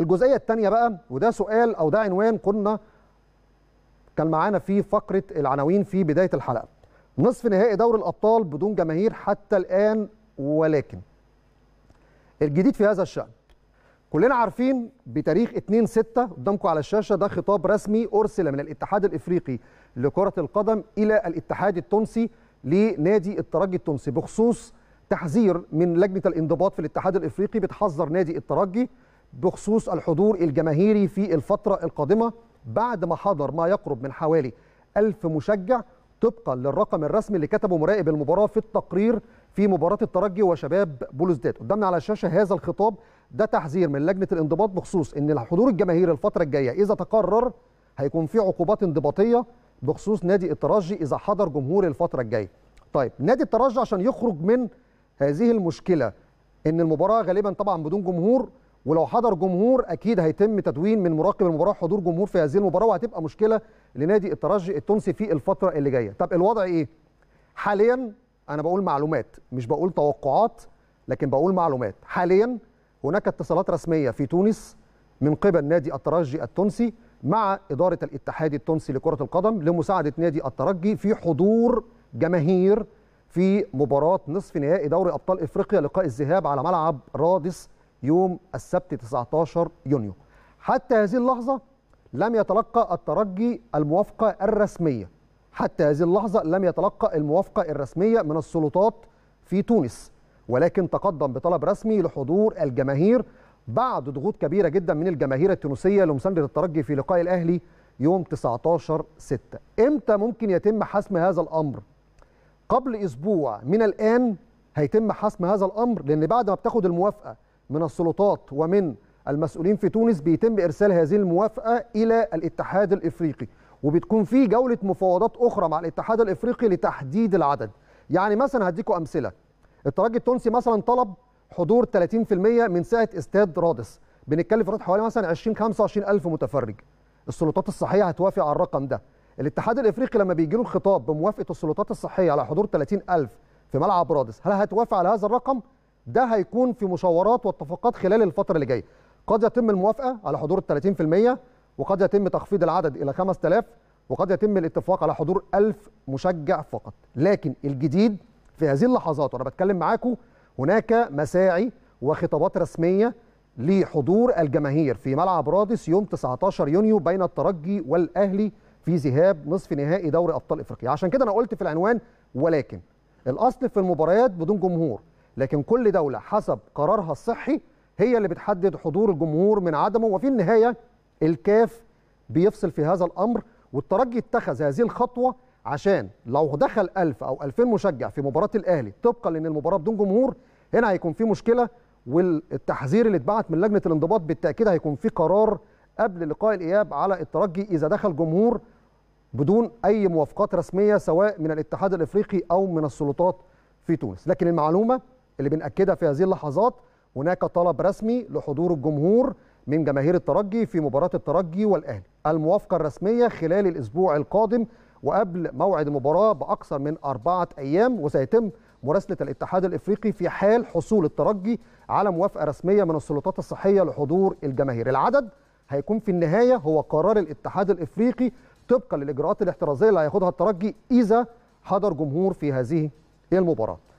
الجزئيه الثانيه بقى وده سؤال او ده عنوان كنا كان معانا في فقره العناوين في بدايه الحلقه نصف نهائي دوري الابطال بدون جماهير حتى الان ولكن الجديد في هذا الشان كلنا عارفين بتاريخ 2 6 قدامكم على الشاشه ده خطاب رسمي ارسل من الاتحاد الافريقي لكره القدم الى الاتحاد التونسي لنادي الترجي التونسي بخصوص تحذير من لجنه الانضباط في الاتحاد الافريقي بتحذر نادي الترجي بخصوص الحضور الجماهيري في الفترة القادمة بعد ما حضر ما يقرب من حوالي ألف مشجع طبقا للرقم الرسمي اللي كتبه مراقب المباراة في التقرير في مباراة الترجي وشباب بولوزداد قدامنا على الشاشة هذا الخطاب ده تحذير من لجنة الانضباط بخصوص أن الحضور الجماهيري الفترة الجاية إذا تقرر هيكون في عقوبات انضباطية بخصوص نادي الترجي إذا حضر جمهور الفترة الجاية طيب نادي الترجي عشان يخرج من هذه المشكلة أن المباراة غالبا طبعا بدون جمهور ولو حضر جمهور اكيد هيتم تدوين من مراقب المباراه حضور جمهور في هذه المباراه وهتبقى مشكله لنادي الترجي التونسي في الفتره اللي جايه طب الوضع ايه حاليا انا بقول معلومات مش بقول توقعات لكن بقول معلومات حاليا هناك اتصالات رسميه في تونس من قبل نادي الترجي التونسي مع اداره الاتحاد التونسي لكره القدم لمساعده نادي الترجي في حضور جماهير في مباراه نصف نهائي دوري ابطال افريقيا لقاء الذهاب على ملعب رادس يوم السبت 19 يونيو حتى هذه اللحظة لم يتلقى الترجي الموافقة الرسمية حتى هذه اللحظة لم يتلقى الموافقة الرسمية من السلطات في تونس ولكن تقدم بطلب رسمي لحضور الجماهير بعد ضغوط كبيرة جدا من الجماهير التونسية لمساندة الترجي في لقاء الأهلي يوم 19 6 امتى ممكن يتم حسم هذا الأمر؟ قبل أسبوع من الآن هيتم حسم هذا الأمر لأن بعد ما بتاخد الموافقة من السلطات ومن المسؤولين في تونس بيتم ارسال هذه الموافقه الى الاتحاد الافريقي وبتكون في جوله مفاوضات اخرى مع الاتحاد الافريقي لتحديد العدد يعني مثلا هديكم امثله الترجي التونسي مثلا طلب حضور 30% من ساحه استاد رادس بنتكلم في حوالي مثلا 20 25 الف متفرج السلطات الصحيه هتوافق على الرقم ده الاتحاد الافريقي لما بيجي له الخطاب بموافقه السلطات الصحيه على حضور 30 الف في ملعب رادس هل هتوافق على هذا الرقم ده هيكون في مشاورات واتفاقات خلال الفتره اللي جايه قد يتم الموافقه على حضور ال 30% وقد يتم تخفيض العدد الى 5000 وقد يتم الاتفاق على حضور 1000 مشجع فقط لكن الجديد في هذه اللحظات وانا بتكلم معاكم هناك مساعي وخطابات رسميه لحضور الجماهير في ملعب رادس يوم 19 يونيو بين الترجي والاهلي في ذهاب نصف نهائي دوري ابطال افريقيا عشان كده انا قلت في العنوان ولكن الاصل في المباريات بدون جمهور لكن كل دوله حسب قرارها الصحي هي اللي بتحدد حضور الجمهور من عدمه وفي النهايه الكاف بيفصل في هذا الامر والترجي اتخذ هذه الخطوه عشان لو دخل 1000 او 2000 مشجع في مباراه الاهلي طبقا لان المباراه بدون جمهور هنا هيكون في مشكله والتحذير اللي اتبعت من لجنه الانضباط بالتاكيد هيكون في قرار قبل لقاء الاياب على الترجي اذا دخل جمهور بدون اي موافقات رسميه سواء من الاتحاد الافريقي او من السلطات في تونس لكن المعلومه اللي بنأكدها في هذه اللحظات هناك طلب رسمي لحضور الجمهور من جماهير الترجي في مباراة الترجي والأهلي الموافقة الرسمية خلال الأسبوع القادم وقبل موعد المباراة بأكثر من أربعة أيام وسيتم مراسلة الاتحاد الإفريقي في حال حصول الترجي على موافقة رسمية من السلطات الصحية لحضور الجماهير العدد هيكون في النهاية هو قرار الاتحاد الإفريقي طبقا للإجراءات الاحترازية اللي هياخدها الترجي إذا حضر جمهور في هذه المباراة